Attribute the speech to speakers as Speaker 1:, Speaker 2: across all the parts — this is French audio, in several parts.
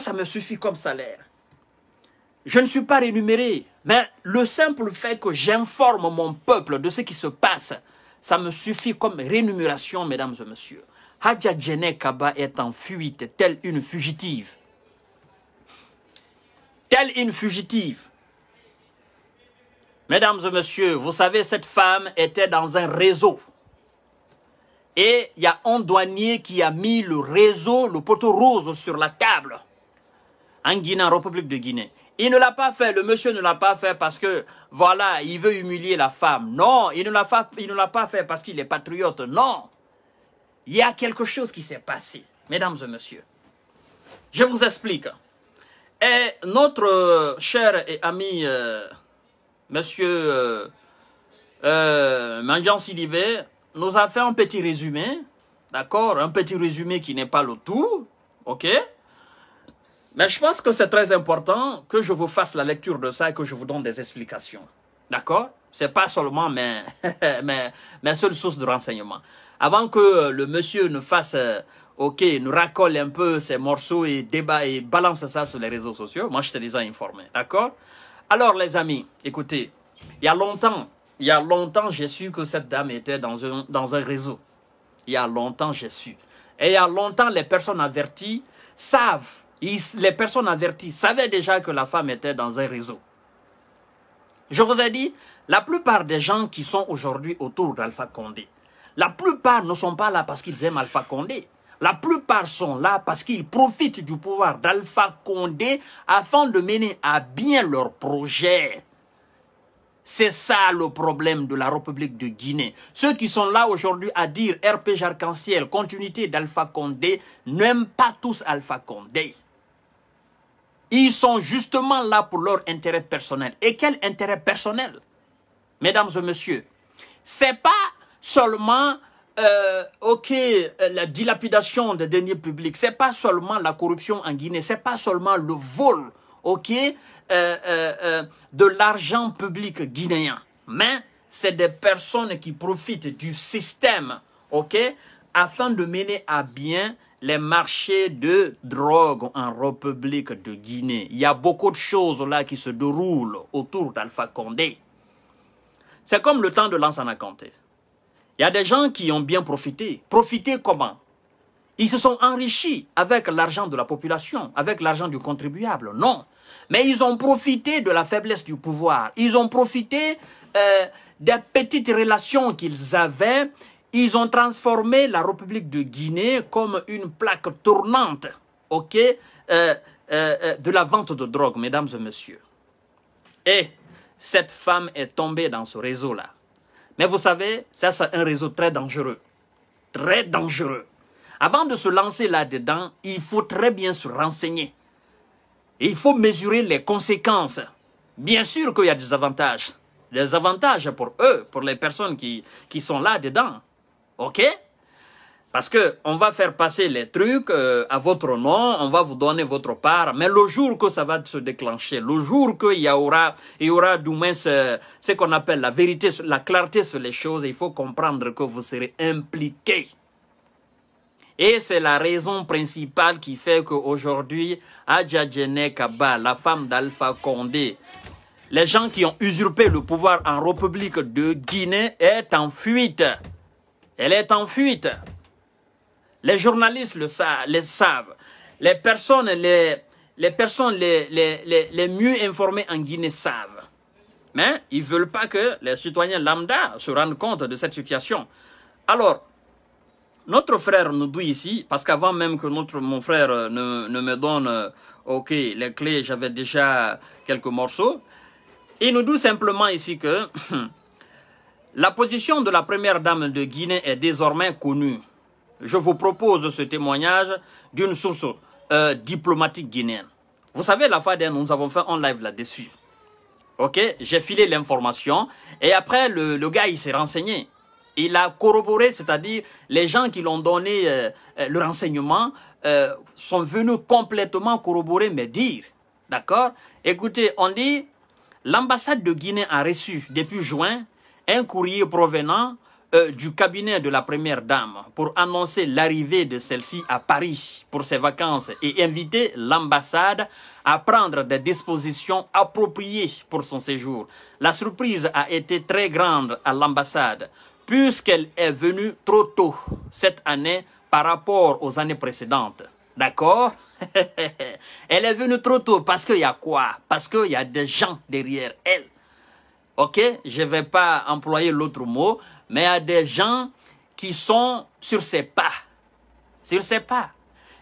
Speaker 1: ça me suffit comme salaire. Je ne suis pas rémunéré, mais le simple fait que j'informe mon peuple de ce qui se passe, ça me suffit comme rémunération, mesdames et messieurs. Hadja Kaba est en fuite, telle une fugitive. Telle une fugitive. Mesdames et messieurs, vous savez, cette femme était dans un réseau. Et il y a un douanier qui a mis le réseau, le poteau rose sur la table en Guinée, en République de Guinée. Il ne l'a pas fait, le monsieur ne l'a pas fait parce que, voilà, il veut humilier la femme. Non, il ne l'a pas, fait parce qu'il est patriote. Non, il y a quelque chose qui s'est passé, mesdames et messieurs. Je vous explique. Et notre euh, cher et ami euh, monsieur euh, euh Silibé nous a fait un petit résumé, d'accord Un petit résumé qui n'est pas le tout, ok mais je pense que c'est très important que je vous fasse la lecture de ça et que je vous donne des explications. D'accord C'est pas seulement mes, mes, mes seules sources de renseignement. Avant que le monsieur ne fasse, euh, ok, nous racole un peu ses morceaux et débat et balance ça sur les réseaux sociaux, moi je les ai informés. D'accord Alors les amis, écoutez, il y a longtemps, il y a longtemps, j'ai su que cette dame était dans un, dans un réseau. Il y a longtemps, j'ai su. Et il y a longtemps, les personnes averties savent les personnes averties savaient déjà que la femme était dans un réseau. Je vous ai dit, la plupart des gens qui sont aujourd'hui autour d'Alpha Condé, la plupart ne sont pas là parce qu'ils aiment Alpha Condé. La plupart sont là parce qu'ils profitent du pouvoir d'Alpha Condé afin de mener à bien leur projet. C'est ça le problème de la République de Guinée. Ceux qui sont là aujourd'hui à dire RPG arc-en-ciel, continuité d'Alpha Condé, n'aiment pas tous Alpha Condé. Ils sont justement là pour leur intérêt personnel. Et quel intérêt personnel Mesdames et messieurs, Ce n'est pas seulement euh, ok, euh, la dilapidation des deniers publics, n'est pas seulement la corruption en Guinée, Ce n'est pas seulement le vol, ok, euh, de l'argent public guinéen, mais c'est des personnes qui profitent du système, ok, afin de mener à bien les marchés de drogue en République de Guinée. Il y a beaucoup de choses là qui se déroulent autour d'Alpha Condé. C'est comme le temps de à compter. Il y a des gens qui ont bien profité. Profité comment Ils se sont enrichis avec l'argent de la population, avec l'argent du contribuable. Non. Mais ils ont profité de la faiblesse du pouvoir. Ils ont profité euh, des petites relations qu'ils avaient ils ont transformé la République de Guinée comme une plaque tournante ok, euh, euh, euh, de la vente de drogue, mesdames et messieurs. Et cette femme est tombée dans ce réseau-là. Mais vous savez, ça c'est un réseau très dangereux. Très dangereux. Avant de se lancer là-dedans, il faut très bien se renseigner. il faut mesurer les conséquences. Bien sûr qu'il y a des avantages. Des avantages pour eux, pour les personnes qui sont là-dedans. Ok Parce que on va faire passer les trucs euh, à votre nom, on va vous donner votre part, mais le jour que ça va se déclencher, le jour qu'il y aura, il y aura du moins ce, qu'on appelle la vérité, la clarté sur les choses, il faut comprendre que vous serez impliqué. Et c'est la raison principale qui fait qu'aujourd'hui, Adjadjene Kaba, la femme d'Alpha Condé, les gens qui ont usurpé le pouvoir en République de Guinée est en fuite. Elle est en fuite. Les journalistes le, savent. Les personnes, les, les personnes les, les, mieux informées en Guinée savent. Mais ils ne veulent pas que les citoyens lambda se rendent compte de cette situation. Alors, notre frère nous dit ici, parce qu'avant même que notre, mon frère euh, ne, me donne euh, ok, les clés, j'avais déjà quelques morceaux, il nous dit simplement ici que La position de la première dame de Guinée est désormais connue. Je vous propose ce témoignage d'une source euh, diplomatique guinéenne. Vous savez, la fois nous avons fait un live là-dessus. Ok, j'ai filé l'information et après, le, gars, il s'est renseigné. Il a corroboré, c'est-à-dire les gens qui l'ont donné euh, euh, le renseignement sont venus complètement corroborer mes dires. D'accord Écoutez, on dit, l'ambassade de Guinée a reçu depuis juin un courrier provenant euh, du cabinet de la première dame pour annoncer l'arrivée de celle-ci à Paris pour ses vacances et inviter l'ambassade à prendre des dispositions appropriées pour son séjour. La surprise a été très grande à l'ambassade puisqu'elle est venue trop tôt cette année par rapport aux années précédentes. D'accord Elle est venue trop tôt parce qu'il y a quoi Parce qu'il y a des gens derrière elle ok Je ne vais pas employer l'autre mot, mais à des gens qui sont sur ses pas. Sur ses pas.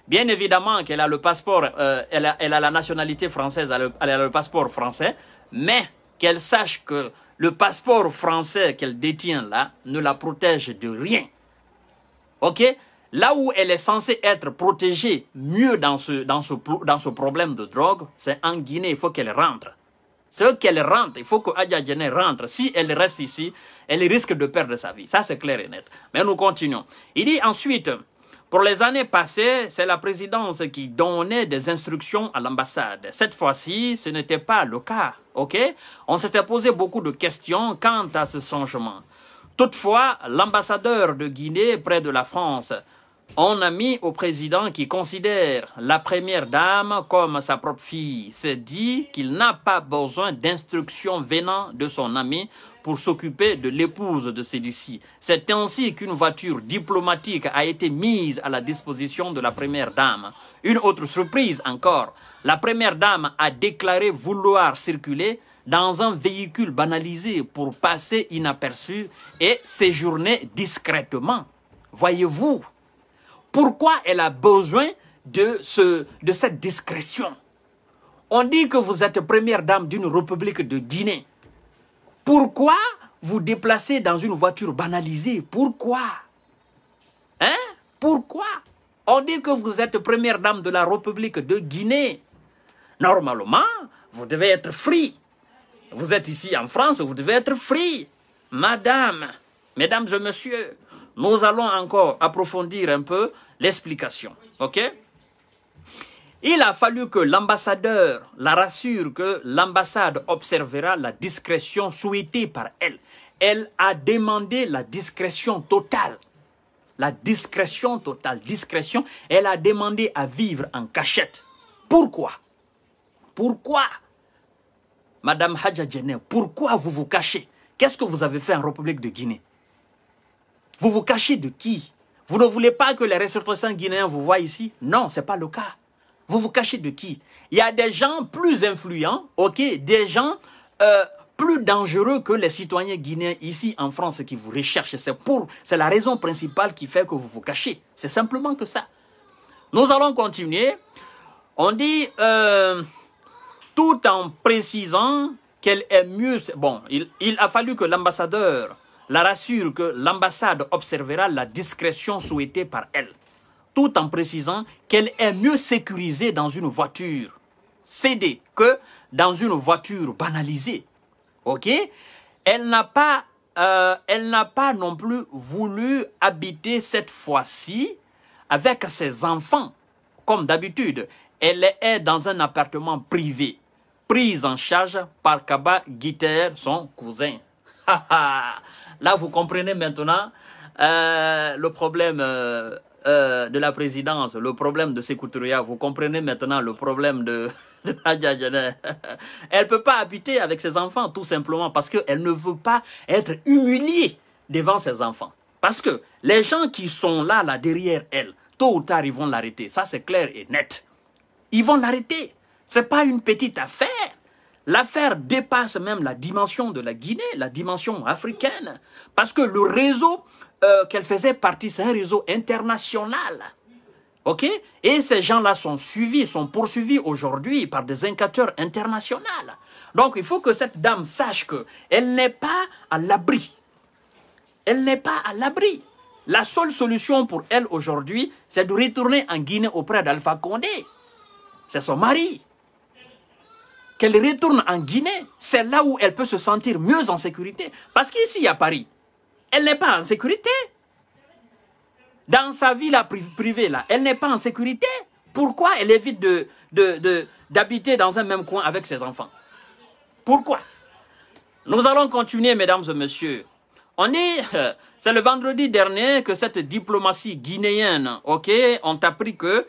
Speaker 1: Bien évidemment qu'elle a le passeport, euh, elle, a, la nationalité française, elle a le, elle a le passeport français, mais qu'elle sache que le passeport français qu'elle détient là ne la protège de rien. Ok Là où elle est censée être protégée mieux dans ce, dans ce, dans ce problème de drogue, c'est en Guinée, il faut qu'elle rentre. C'est qu'elle rentre. Il faut que Adja rentre. Si elle reste ici, elle risque de perdre sa vie. Ça, c'est clair et net. Mais nous continuons. Il dit ensuite, pour les années passées, c'est la présidence qui donnait des instructions à l'ambassade. Cette fois-ci, ce n'était pas le cas. OK On s'était posé beaucoup de questions quant à ce changement. Toutefois, l'ambassadeur de Guinée près de la France on a mis au président qui considère la première dame comme sa propre fille. C'est dit qu'il n'a pas besoin d'instructions venant de son ami pour s'occuper de l'épouse de celui-ci. C'est ainsi qu'une voiture diplomatique a été mise à la disposition de la première dame. Une autre surprise encore, la première dame a déclaré vouloir circuler dans un véhicule banalisé pour passer inaperçu et séjourner discrètement. Voyez-vous pourquoi elle a besoin de, ce, de cette discrétion On dit que vous êtes première dame d'une république de Guinée. Pourquoi vous déplacez dans une voiture banalisée Pourquoi Hein Pourquoi On dit que vous êtes première dame de la République de Guinée. Normalement, vous devez être free. Vous êtes ici en France, vous devez être free. Madame, mesdames et messieurs, nous allons encore approfondir un peu l'explication. OK Il a fallu que l'ambassadeur la rassure que l'ambassade observera la discrétion souhaitée par elle. Elle a demandé la discrétion totale. La discrétion totale, discrétion, elle a demandé à vivre en cachette. Pourquoi Pourquoi Madame Hadja pourquoi vous vous cachez Qu'est-ce que vous avez fait en République de Guinée vous vous cachez de qui Vous ne voulez pas que les ressortissants guinéens vous voient ici Non, ce n'est pas le cas. Vous vous cachez de qui Il y a des gens plus influents, ok, des gens euh, plus dangereux que les citoyens guinéens ici en France qui vous recherchent. C'est pour, c'est la raison principale qui fait que vous vous cachez. C'est simplement que ça. Nous allons continuer. On dit, euh, tout en précisant qu'elle est mieux... Bon, il a fallu que l'ambassadeur la rassure que l'ambassade observera la discrétion souhaitée par elle, tout en précisant qu'elle est mieux sécurisée dans une voiture cédée que dans une voiture banalisée. Ok Elle n'a pas, euh, elle n'a pas non plus voulu habiter cette fois-ci avec ses enfants, comme d'habitude. Elle est dans un appartement privé, prise en charge par Kaba Guiter, son cousin. Là, vous comprenez maintenant le problème de la présidence, le problème de Sekoutouria. Vous comprenez maintenant le problème de... elle ne peut pas habiter avec ses enfants, tout simplement, parce qu'elle ne veut pas être humiliée devant ses enfants. Parce que les gens qui sont là, là, derrière elle, tôt ou tard, ils vont l'arrêter. Ça, c'est clair et net. Ils vont l'arrêter. Ce n'est pas une petite affaire. L'affaire dépasse même la dimension de la Guinée, la dimension africaine, parce que le réseau euh, qu'elle faisait partie, c'est un réseau international. ok Et ces gens-là sont suivis, sont poursuivis aujourd'hui par des incateurs internationaux. Donc il faut que cette dame sache qu'elle n'est pas à l'abri. Elle n'est pas à l'abri. La seule solution pour elle aujourd'hui, c'est de retourner en Guinée auprès d'Alpha Condé. C'est son mari qu'elle retourne en Guinée, c'est là où elle peut se sentir mieux en sécurité. Parce qu'ici, à Paris, elle n'est pas en sécurité. Dans sa vie privée, là, elle n'est pas en sécurité. Pourquoi elle évite d'habiter de, dans un même coin avec ses enfants Pourquoi Nous allons continuer, mesdames et messieurs. On est, c'est le vendredi dernier que cette diplomatie guinéenne, ok, t'a appris que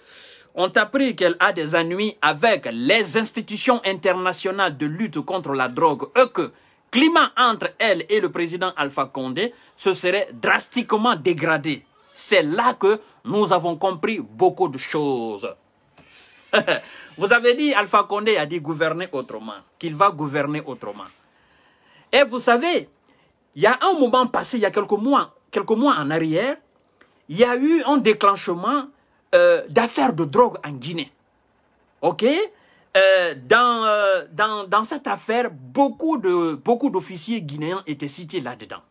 Speaker 1: ont appris qu'elle a des ennuis avec les institutions internationales de lutte contre la drogue et que climat entre elle et le président Alpha Condé se serait drastiquement dégradé. C'est là que nous avons compris beaucoup de choses. Vous avez dit, Alpha Condé a dit gouverner autrement, qu'il va gouverner autrement. Et vous savez, il y a un moment passé, il y a quelques mois, quelques mois en arrière, il y a eu un déclenchement euh, d'affaires de drogue en Guinée. OK euh, euh, dans, cette affaire, beaucoup d'officiers beaucoup guinéens étaient cités là-dedans.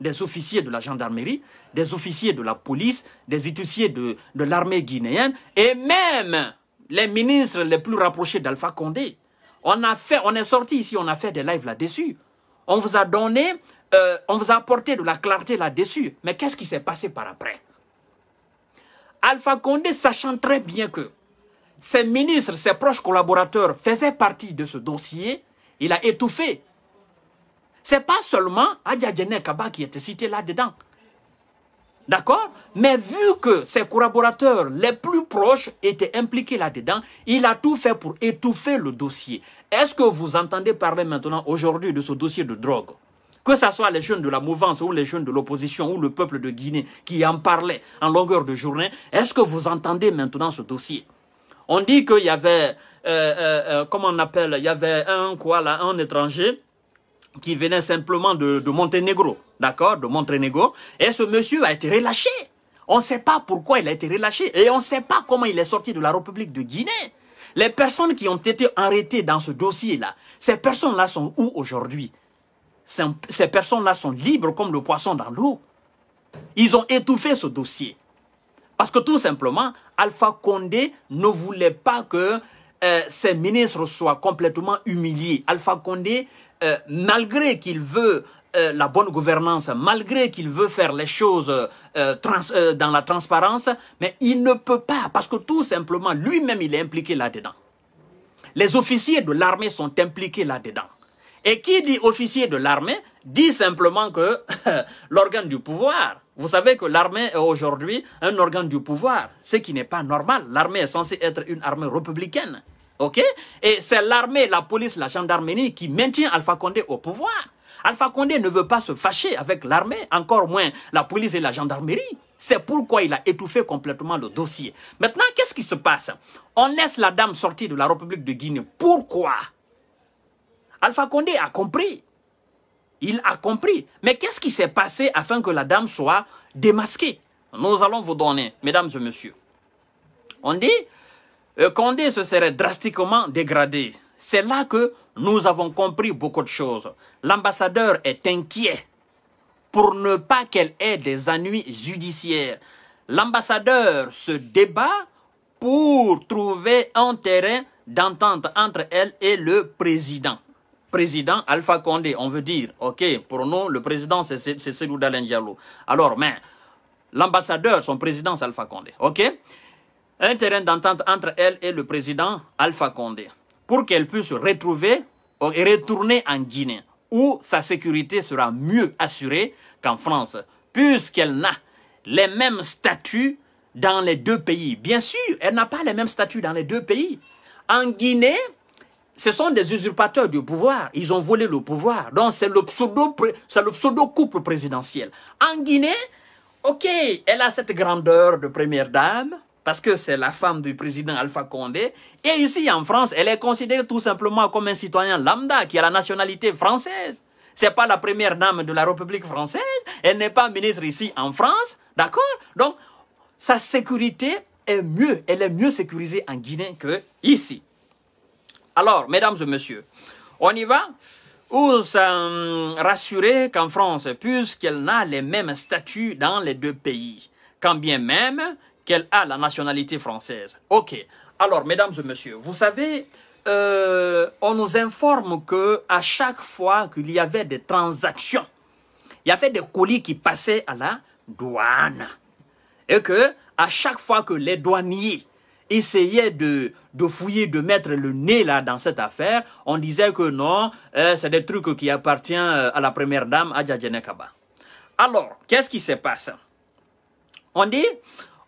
Speaker 1: Des officiers de la gendarmerie, des officiers de la police, des étudiants de, l'armée guinéenne et même les ministres les plus rapprochés d'Alpha Condé. On, a fait, on est sorti ici, on a fait des lives là-dessus. On vous a donné, on vous a apporté de la clarté là-dessus. Mais qu'est-ce qui s'est passé par après Alpha Condé, sachant très bien que ses ministres, ses proches collaborateurs faisaient partie de ce dossier, il a étouffé. n'est pas seulement Adja Kaba qui était cité là-dedans. D'accord Mais vu que ses collaborateurs les plus proches étaient impliqués là-dedans, il a tout fait pour étouffer le dossier. Est-ce que vous entendez parler maintenant aujourd'hui de ce dossier de drogue que ce soit les jeunes de la mouvance ou les jeunes de l'opposition ou le peuple de Guinée qui en parlait en longueur de journée, est-ce que vous entendez maintenant ce dossier On dit qu'il y avait, euh, euh, euh, comment on appelle, il y avait un, quoi, un étranger qui venait simplement de, de Monténégro, d'accord, de Monténégro, et ce monsieur a été relâché. On ne sait pas pourquoi il a été relâché et on ne sait pas comment il est sorti de la République de Guinée. Les personnes qui ont été arrêtées dans ce dossier-là, ces personnes-là sont où aujourd'hui ces personnes-là sont libres comme le poisson dans l'eau. Ils ont étouffé ce dossier. Parce que tout simplement, Alpha Condé ne voulait pas que ces euh, ses ministres soient complètement humiliés. Alpha Condé, euh, malgré qu'il veut euh, la bonne gouvernance, malgré qu'il veut faire les choses dans la transparence, mais il ne peut pas, parce que tout simplement, lui-même, il est impliqué là-dedans. Les officiers de l'armée sont impliqués là-dedans. Et qui dit officier de l'armée dit simplement que l'organe du pouvoir, vous savez que l'armée est aujourd'hui un organe du pouvoir, ce qui n'est pas normal. L'armée est censée être une armée républicaine. ok Et c'est l'armée, la police, la gendarmerie qui maintient Alpha Condé au pouvoir. Alpha Condé ne veut pas se fâcher avec l'armée, encore moins la police et la gendarmerie. C'est pourquoi il a étouffé complètement le dossier. Maintenant, qu'est-ce qui se passe On laisse la dame sortir de la République de Guinée. Pourquoi Alpha Condé a compris. Il a compris. Mais qu'est-ce qui s'est passé afin que la dame soit démasquée Nous allons vous donner, mesdames et messieurs. On dit, euh, Condé se serait drastiquement dégradé. C'est là que nous avons compris beaucoup de choses. L'ambassadeur est inquiet pour ne pas qu'elle ait des ennuis judiciaires. L'ambassadeur se débat pour trouver un terrain d'entente entre elle et le président président Alpha Condé. On veut dire, OK, pour nous, le président, c'est celui Dalen Diallo. Alors, mais l'ambassadeur, son président, c'est Alpha Condé. OK Un terrain d'entente entre elle et le président Alpha Condé pour qu'elle puisse retrouver et retourner en Guinée où sa sécurité sera mieux assurée qu'en France, puisqu'elle n'a les mêmes statuts dans les deux pays. Bien sûr, elle n'a pas les mêmes statuts dans les deux pays. En Guinée, ce sont des usurpateurs du pouvoir. Ils ont volé le pouvoir. Donc, c'est le pseudo-couple présidentiel. En Guinée, OK, elle a cette grandeur de première dame, parce que c'est la femme du président Alpha Condé. Et ici, en France, elle est considérée tout simplement comme un citoyen lambda qui a la nationalité française. C'est pas la première dame de la République française. Elle n'est pas ministre ici en France. D'accord Donc, sa sécurité est mieux. Elle est mieux sécurisée en Guinée que ici. Alors, mesdames et messieurs, on y va ou euh, rassurer qu'en France, puisqu'elle n'a les mêmes statuts dans les deux pays, quand bien même qu'elle a la nationalité française. Ok. Alors, mesdames et messieurs, vous savez, euh, on nous informe que à chaque fois qu'il y avait des transactions, il y avait des colis qui passaient à la douane. Et que à chaque fois que les douaniers essayait de, de fouiller, de mettre le nez là dans cette affaire, on disait que non, euh, c'est des trucs qui appartiennent euh, à la première dame, Adja Kaba. Alors, qu'est-ce qui se passe On dit,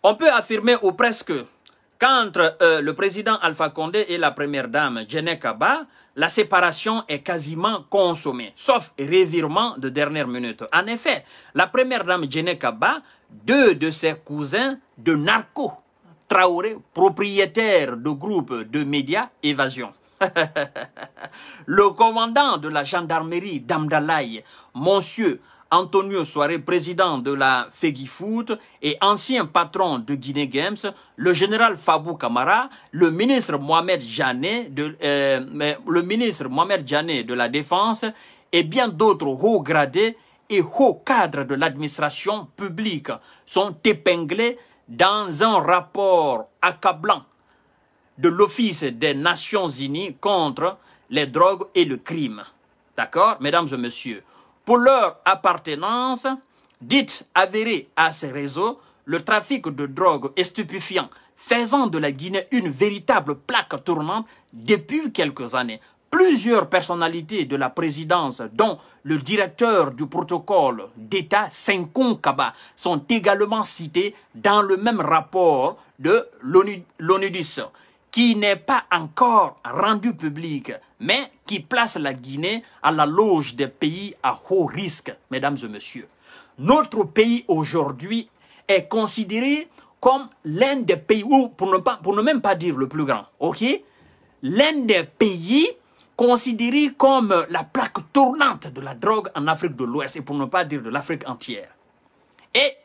Speaker 1: on peut affirmer ou presque qu'entre euh, le président Alpha Condé et la première dame, Djenekaba, Kaba, la séparation est quasiment consommée, sauf révirement de dernière minute. En effet, la première dame Djene Kaba, deux de ses cousins de narcos Traoré, propriétaire de groupe de médias Évasion. le commandant de la gendarmerie d'Amdalaï, monsieur Antonio Soare, président de la Fegifoot et ancien patron de Guinée Games, le général Fabou Kamara, le ministre Mohamed euh, le ministre Mohamed Janet de la Défense et bien d'autres hauts gradés et hauts cadres de l'administration publique sont épinglés dans un rapport accablant de l'Office des Nations Unies contre les drogues et le crime. D'accord, mesdames et messieurs Pour leur appartenance, dites avérée à ces réseaux, le trafic de drogue est stupéfiant, faisant de la Guinée une véritable plaque tournante depuis quelques années plusieurs personnalités de la présidence, dont le directeur du protocole d'État, Senkon Kaba, sont également cités dans le même rapport de l'ONUDIS, qui n'est pas encore rendu public, mais qui place la Guinée à la loge des pays à haut risque, mesdames et messieurs. Notre pays aujourd'hui est considéré comme l'un des pays, ou pour ne, pas, pour ne même pas dire le plus grand, ok L'un des pays Considéré comme la plaque tournante de la drogue en Afrique de l'Ouest, et pour ne pas dire de l'Afrique entière. Et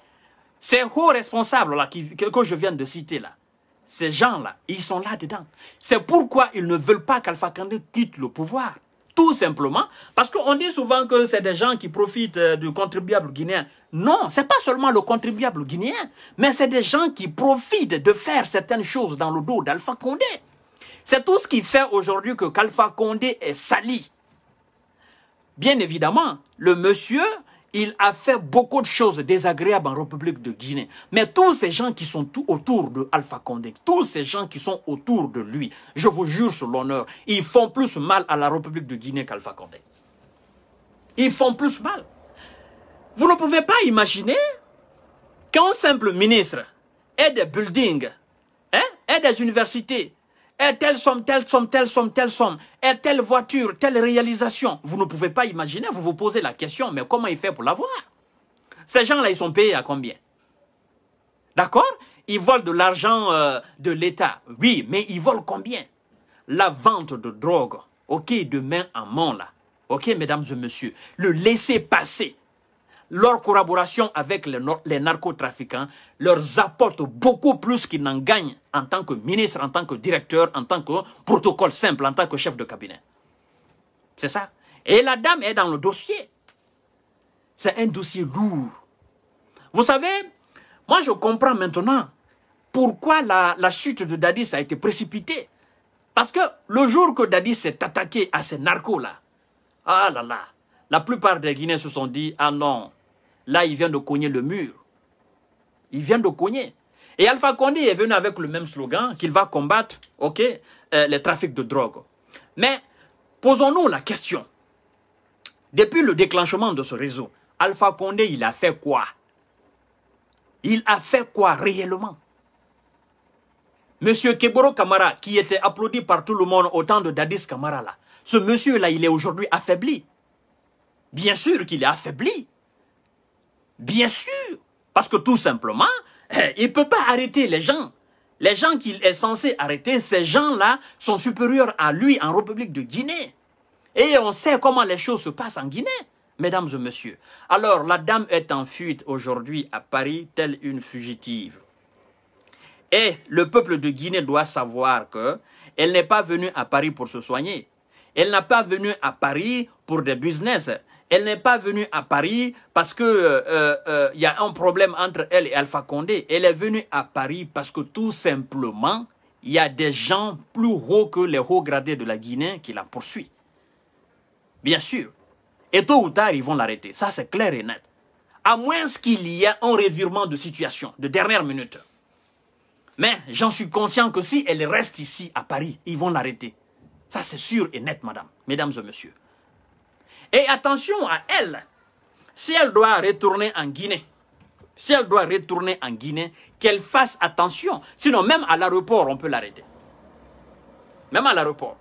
Speaker 1: ces hauts responsables-là que je viens de citer là, ces gens-là, ils sont là-dedans. C'est pourquoi ils ne veulent pas qu'Alpha Condé quitte le pouvoir. Tout simplement, parce qu'on dit souvent que c'est des gens qui profitent euh, du contribuable guinéen. Non, c'est pas seulement le contribuable guinéen, mais c'est des gens qui profitent de faire certaines choses dans le dos d'Alpha Condé. C'est tout ce qui fait aujourd'hui que Kalfa Condé est sali. Bien évidemment, le monsieur, il a fait beaucoup de choses désagréables en République de Guinée. Mais tous ces gens qui sont tout autour de Alpha Condé, tous ces gens qui sont autour de lui, je vous jure sur l'honneur, ils font plus mal à la République de Guinée qu'Alpha Condé. Ils font plus mal. Vous ne pouvez pas imaginer qu'un simple ministre ait des buildings, hein, ait des universités, et eh, telle somme, telle somme, telle somme, telle somme, et eh, telle voiture, telle réalisation. Vous ne pouvez pas imaginer, vous vous posez la question, mais comment il fait pour l'avoir Ces gens-là, ils sont payés à combien D'accord Ils volent de l'argent euh, de l'État, oui, mais ils volent combien La vente de drogue, ok, de main en main, là. Ok, mesdames et messieurs, le laisser passer leur collaboration avec les, narcotrafiquants leur apporte beaucoup plus qu'ils n'en gagnent en tant que ministre, en tant que directeur, en tant que protocole simple, en tant que chef de cabinet. C'est ça. Et la dame est dans le dossier. C'est un dossier lourd. Vous savez, moi je comprends maintenant pourquoi la, chute de Dadis a été précipitée. Parce que le jour que Dadis s'est attaqué à ces narcos-là, ah là là, la plupart des Guinéens se sont dit, ah non, Là, il vient de cogner le mur. Il vient de cogner. Et Alpha Condé est venu avec le même slogan qu'il va combattre ok, euh, les trafics de drogue. Mais posons-nous la question. Depuis le déclenchement de ce réseau, Alpha Condé, il a fait quoi Il a fait quoi réellement Monsieur Keboro Kamara, qui était applaudi par tout le monde au temps de Dadis Kamara, là, ce monsieur-là, il est aujourd'hui affaibli. Bien sûr qu'il est affaibli. Bien sûr, parce que tout simplement, eh, il ne peut pas arrêter les gens. Les gens qu'il est censé arrêter, ces gens-là sont supérieurs à lui en République de Guinée. Et on sait comment les choses se passent en Guinée, mesdames et messieurs. Alors, la dame est en fuite aujourd'hui à Paris, telle une fugitive. Et le peuple de Guinée doit savoir que elle n'est pas venue à Paris pour se soigner. Elle n'est pas venue à Paris pour des business. Elle n'est pas venue à Paris parce que euh, euh, euh, y a un problème entre elle et Alpha Condé. Elle est venue à Paris parce que tout simplement, il y a des gens plus hauts que les hauts gradés de la Guinée qui la poursuivent. Bien sûr. Et tôt ou tard, ils vont l'arrêter. Ça, c'est clair et net. À moins qu'il y ait un revirement de situation de dernière minute. Mais j'en suis conscient que si elle reste ici à Paris, ils vont l'arrêter. Ça, c'est sûr et net, madame, mesdames et messieurs. Et attention à elle. Si elle doit retourner en Guinée, si elle doit retourner en Guinée, qu'elle fasse attention. Sinon, même à l'aéroport, on peut l'arrêter. Même à l'aéroport.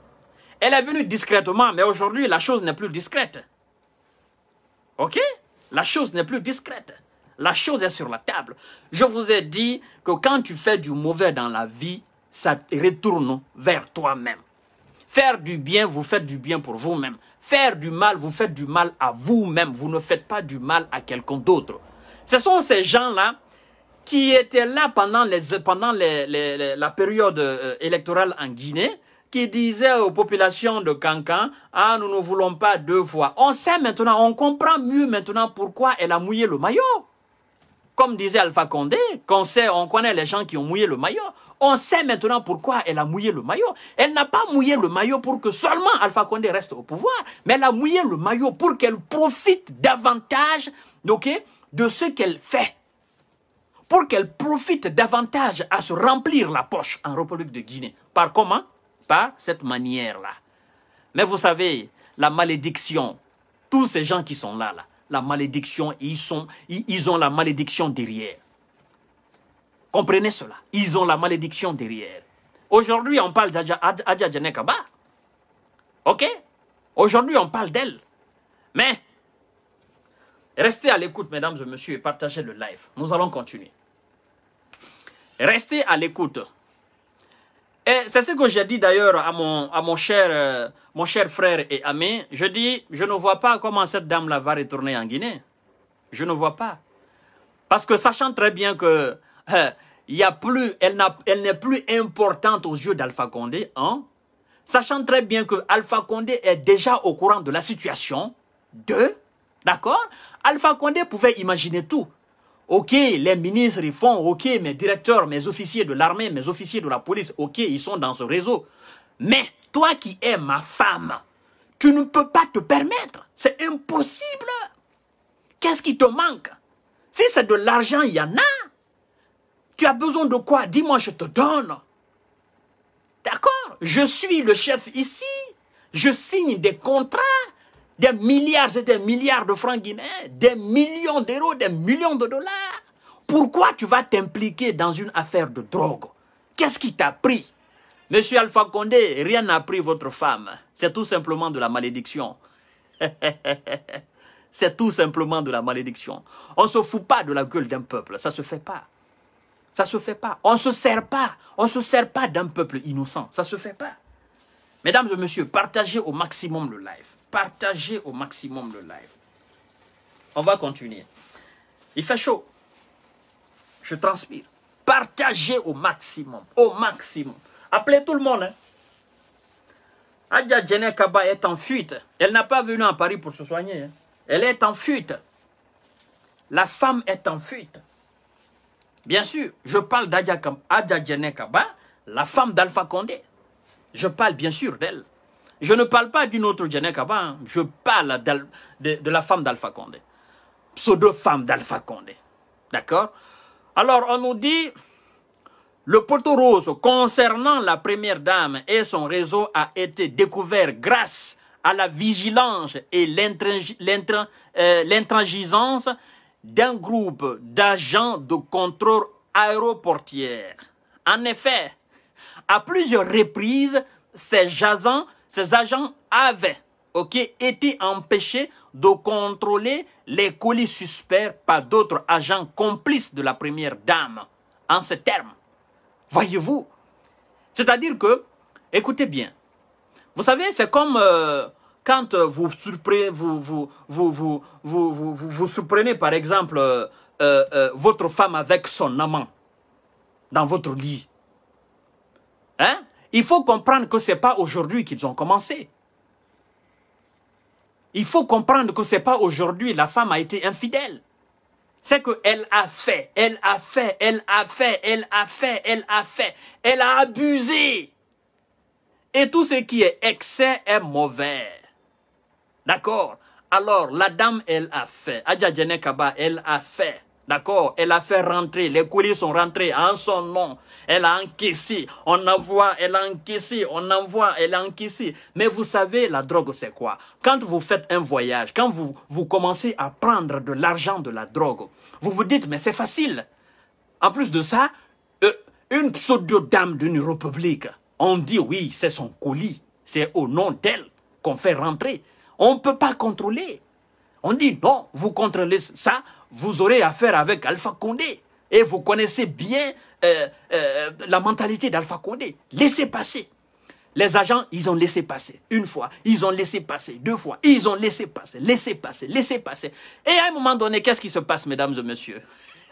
Speaker 1: Elle est venue discrètement, mais aujourd'hui, la chose n'est plus discrète. OK La chose n'est plus discrète. La chose est sur la table. Je vous ai dit que quand tu fais du mauvais dans la vie, ça retourne vers toi-même. Faire du bien, vous faites du bien pour vous-même. Faire du mal, vous faites du mal à vous-même, vous ne faites pas du mal à quelqu'un d'autre. Ce sont ces gens-là qui étaient là pendant, les, pendant la période euh, électorale en Guinée, qui disaient aux populations de Cancan, ah, nous ne voulons pas deux fois. On sait maintenant, on comprend mieux maintenant pourquoi elle a mouillé le maillot. Comme disait Alpha Condé, qu'on on connaît les gens qui ont mouillé le maillot. On sait maintenant pourquoi elle a mouillé le maillot. Elle n'a pas mouillé le maillot pour que seulement Alpha Condé reste au pouvoir, mais elle a mouillé le maillot pour qu'elle profite davantage de ce qu'elle fait. Pour qu'elle profite davantage à se remplir la poche en République de Guinée. Par comment Par cette manière-là. Mais vous savez, la malédiction, tous ces gens qui sont là, là, la malédiction, ils, sont, ils ont la malédiction derrière. Comprenez cela. Ils ont la malédiction derrière. Aujourd'hui, on parle d'Adja Djanekaba. OK Aujourd'hui, on parle d'elle. Mais, restez à l'écoute, mesdames et messieurs, et partagez le live. Nous allons continuer. Restez à l'écoute. Et c'est ce que j'ai dit d'ailleurs à, mon, à mon, cher, euh, mon cher frère et ami. Je dis, je ne vois pas comment cette dame-là va retourner en Guinée. Je ne vois pas. Parce que sachant très bien que euh, y a plus, elle n'est plus importante aux yeux d'Alpha Condé, hein? sachant très bien que Alpha Condé est déjà au courant de la situation. Deux, d'accord Alpha Condé pouvait imaginer tout. Ok, les ministres, ils font, ok, mes directeurs, mes officiers de l'armée, mes officiers de la police, ok, ils sont dans ce réseau. Mais toi qui es ma femme, tu ne peux pas te permettre. C'est impossible. Qu'est-ce qui te manque Si c'est de l'argent, il y en a. Tu as besoin de quoi Dis-moi, je te donne. D'accord Je suis le chef ici. Je signe des contrats des milliards et des milliards de francs guinéens, des millions d'euros, des millions de dollars. Pourquoi tu vas t'impliquer dans une affaire de drogue Qu'est-ce qui t'a pris Monsieur Alpha Condé, rien n'a pris votre femme. C'est tout simplement de la malédiction. C'est tout simplement de la malédiction. On ne se fout pas de la gueule d'un peuple. Ça ne se fait pas. Ça ne se fait pas. On ne se sert pas. On ne se sert pas d'un peuple innocent. Ça ne se fait pas. Mesdames et messieurs, partagez au maximum le live partagez au maximum le live. On va continuer. Il fait chaud. Je transpire. Partagez au maximum. Au maximum. Appelez tout le monde. Hein. Adja est en fuite. Elle n'a pas venu à Paris pour se soigner. Hein. Elle est en fuite. La femme est en fuite. Bien sûr, je parle d'Adja jenekaba la femme d'Alpha Condé. Je parle bien sûr d'elle. Je ne parle pas d'une autre Diane Kaba, hein. je parle de, la femme d'Alpha Condé. Pseudo-femme d'Alpha Condé. D'accord Alors, on nous dit, le poteau rose concernant la première dame et son réseau a été découvert grâce à la vigilance et euh, l'intransigeance d'un groupe d'agents de contrôle aéroportière. En effet, à plusieurs reprises, ces jasons ces agents avaient été empêchés de contrôler les colis suspects par d'autres agents complices de la première dame, en ce terme. Voyez-vous C'est-à-dire que, écoutez bien, vous savez, c'est comme euh, quand euh, vous, surprenez, vous, vous, vous, vous, surprenez, par exemple, euh, votre femme avec son amant dans votre lit. Hein il faut comprendre que ce n'est pas aujourd'hui qu'ils ont commencé. Il faut comprendre que ce n'est pas aujourd'hui la femme a été infidèle. C'est qu'elle a fait, elle a fait, elle a fait, elle a fait, elle a fait, elle a abusé. Et tout ce qui est excès est mauvais. D'accord Alors, la dame, elle a fait. Adja elle a fait. D'accord Elle a fait rentrer. Les coulisses sont rentrés en son nom elle a encaissé, on envoie, elle a encaissé, on envoie, elle a encaissé. Mais vous savez, la drogue, c'est quoi Quand vous faites un voyage, quand vous, vous commencez à prendre de l'argent de la drogue, vous vous dites, mais c'est facile. En plus de ça, euh, une pseudo-dame d'une république, on dit, oui, c'est son colis, c'est au nom d'elle qu'on fait rentrer. On ne peut pas contrôler. On dit, non, vous contrôlez ça, vous aurez affaire avec Alpha Condé. Et vous connaissez bien euh, euh, la mentalité d'Alpha Condé. Laissez passer. Les agents, ils ont laissé passer. Une fois, ils ont laissé passer. Deux fois, ils ont laissé passer. Laissé passer, laissé passer. Et à un moment donné, qu'est-ce qui se passe, mesdames et messieurs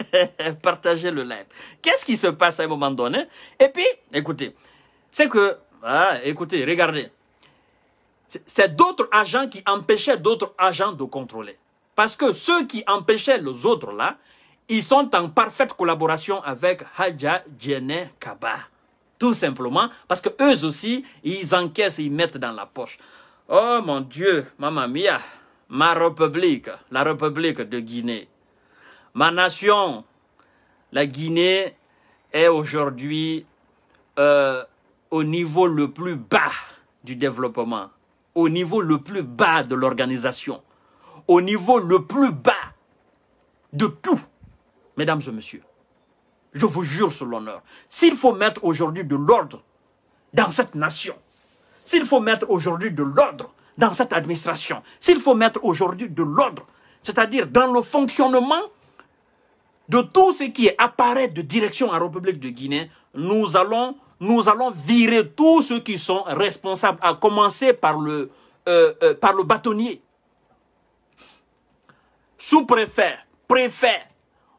Speaker 1: Partagez le live. Qu'est-ce qui se passe à un moment donné Et puis, écoutez, c'est que, ah, écoutez, regardez. C'est d'autres agents qui empêchaient d'autres agents de contrôler. Parce que ceux qui empêchaient les autres là, ils sont en parfaite collaboration avec Hadja Djené, Kaba. Tout simplement parce que eux aussi, ils encaissent, ils mettent dans la poche. Oh mon Dieu, mamma mia, ma république, la république de Guinée, ma nation, la Guinée est aujourd'hui euh, au niveau le plus bas du développement, au niveau le plus bas de l'organisation, au niveau le plus bas de tout mesdames et messieurs. Je vous jure sur l'honneur. S'il faut mettre aujourd'hui de l'ordre dans cette nation, s'il faut mettre aujourd'hui de l'ordre dans cette administration, s'il faut mettre aujourd'hui de l'ordre, c'est-à-dire dans le fonctionnement de tout ce qui apparaît de direction à la République de Guinée, nous allons, nous allons virer tous ceux qui sont responsables, à commencer par le, euh, euh, par le bâtonnier. Sous-préfet, préfet,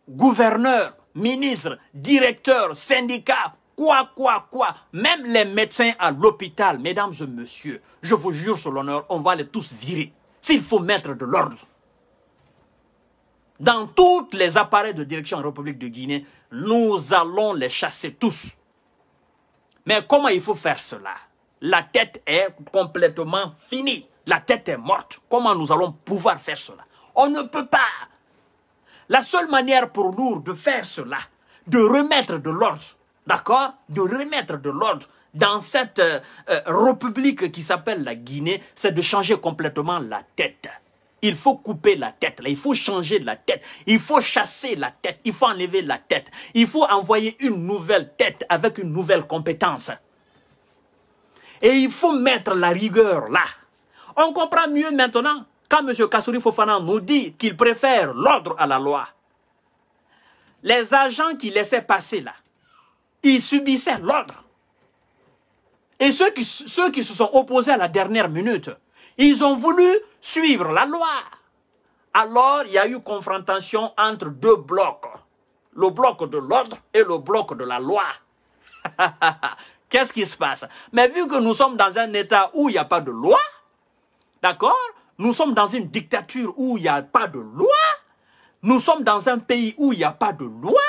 Speaker 1: gouverneurs, ministres, directeurs, syndicats, quoi, quoi, quoi, même les médecins à l'hôpital, mesdames et messieurs, je vous jure sur l'honneur, on va les tous virer, s'il faut mettre de l'ordre. Dans tous les appareils de direction en République de Guinée, nous allons les chasser tous. Mais comment il faut faire cela La tête est complètement finie. La tête est morte. Comment nous allons pouvoir faire cela On ne peut pas. La seule manière pour nous de faire cela, de remettre de l'ordre, d'accord De remettre de l'ordre dans cette euh, euh, république qui s'appelle la Guinée, c'est de changer complètement la tête. Il faut couper la tête, il faut changer la tête, il faut chasser la tête, il faut enlever la tête, il faut envoyer une nouvelle tête avec une nouvelle compétence. Et il faut mettre la rigueur là. On comprend mieux maintenant quand M. Kassouri Fofana nous dit qu'il préfère l'ordre à la loi, les agents qui laissaient passer là, ils subissaient l'ordre. Et ceux qui, ceux qui se sont opposés à la dernière minute, ils ont voulu suivre la loi. Alors, il y a eu confrontation entre deux blocs. Le bloc de l'ordre et le bloc de la loi. Qu'est-ce qui se passe Mais vu que nous sommes dans un état où il n'y a pas de loi, d'accord nous sommes dans une dictature où il n'y a pas de loi. Nous sommes dans un pays où il n'y a pas de loi.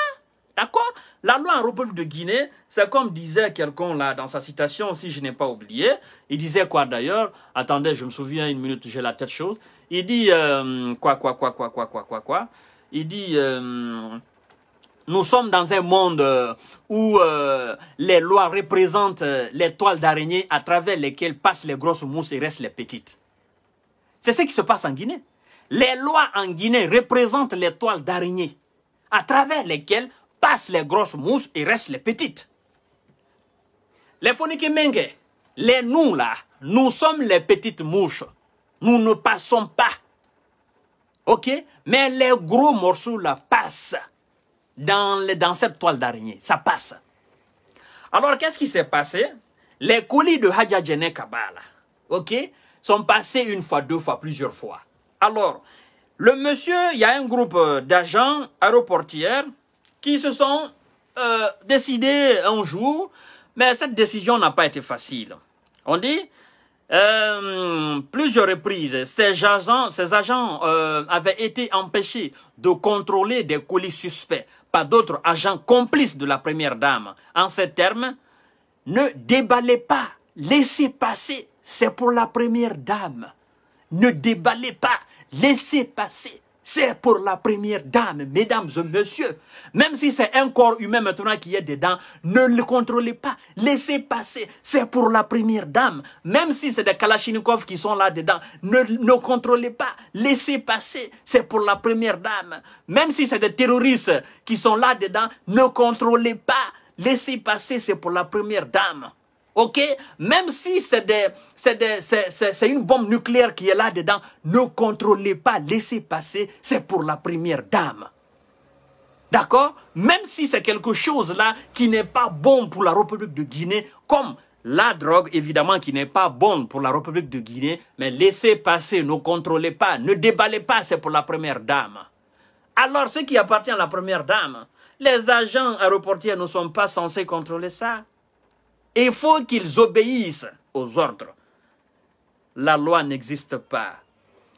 Speaker 1: D'accord La loi en République de Guinée, c'est comme disait quelqu'un là dans sa citation, si je n'ai pas oublié. Il disait quoi d'ailleurs Attendez, je me souviens une minute, j'ai la tête chose. Il dit euh, quoi, quoi, quoi, quoi, quoi, quoi, quoi, quoi. Il dit euh, Nous sommes dans un monde euh, où les lois représentent les toiles d'araignée à travers lesquelles passent les grosses mousses et restent les petites. C'est ce qui se passe en Guinée. Les lois en Guinée représentent les toiles d'araignée à travers lesquelles passent les grosses mouches et restent les petites. Les Menge, les nous là, nous sommes les petites mouches. Nous ne passons pas. Ok Mais les gros morceaux là passent dans, les, dans cette toile d'araignée. Ça passe. Alors qu'est-ce qui s'est passé Les colis de Hadja Kabala, ok sont passés une fois, deux fois, plusieurs fois. Alors, le monsieur, il y a un groupe euh, d'agents aéroportiers qui se sont euh, décidés un jour, mais cette décision n'a pas été facile. On dit, euh, plusieurs reprises, ces agents, ces agents avaient été empêchés de contrôler des colis suspects par d'autres agents complices de la première dame. En ces termes, ne déballez pas, laissez passer c'est pour la première dame. Ne déballez pas, laissez passer. C'est pour la première dame, mesdames et messieurs. Même si c'est un corps humain maintenant qui est dedans, ne le contrôlez pas. Laissez passer. C'est pour la première dame. Même si c'est des Kalachnikovs qui sont là-dedans, ne, ne contrôlez pas. Laissez passer. C'est pour la première dame. Même si c'est des terroristes qui sont là-dedans, ne contrôlez pas. Laissez passer. C'est pour la première dame. OK Même si c'est une bombe nucléaire qui est là-dedans, ne contrôlez pas, laissez passer, c'est pour la première dame. D'accord Même si c'est quelque chose là qui n'est pas bon pour la République de Guinée, comme la drogue, évidemment, qui n'est pas bonne pour la République de Guinée, mais laissez passer, ne contrôlez pas, ne déballez pas, c'est pour la première dame. Alors, ce qui appartient à la première dame, les agents aéroportiers ne sont pas censés contrôler ça. Il faut qu'ils obéissent aux ordres. La loi n'existe pas.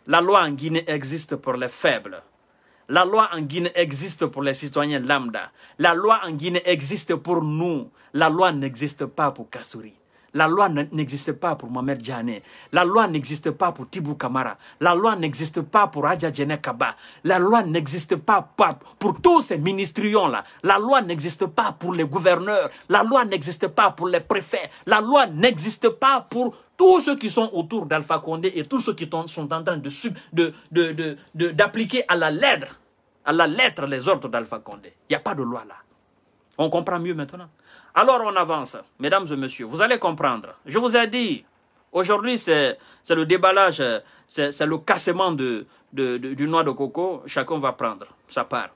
Speaker 1: La loi en Guinée existe pour les faibles. La loi en Guinée existe pour les citoyens lambda. La loi en Guinée existe pour nous. La loi n'existe pas pour Kassouri. La loi n'existe pas pour Mohamed Djane. La loi n'existe pas pour Tibou Kamara. La loi n'existe pas pour Adja Djane Kaba. La loi n'existe pas pour tous ces ministrions-là. La loi n'existe pas pour les gouverneurs. La loi n'existe pas pour les préfets. La loi n'existe pas pour tous ceux qui sont autour d'Alpha Condé et tous ceux qui sont en train d'appliquer de, de, de, à la lettre à la lettre les ordres d'Alpha Condé. Il n'y a pas de loi là. On comprend mieux maintenant. Alors on avance, mesdames et messieurs, vous allez comprendre. Je vous ai dit, aujourd'hui c'est le déballage, c'est le cassement de, du noix de coco. Chacun va prendre sa part.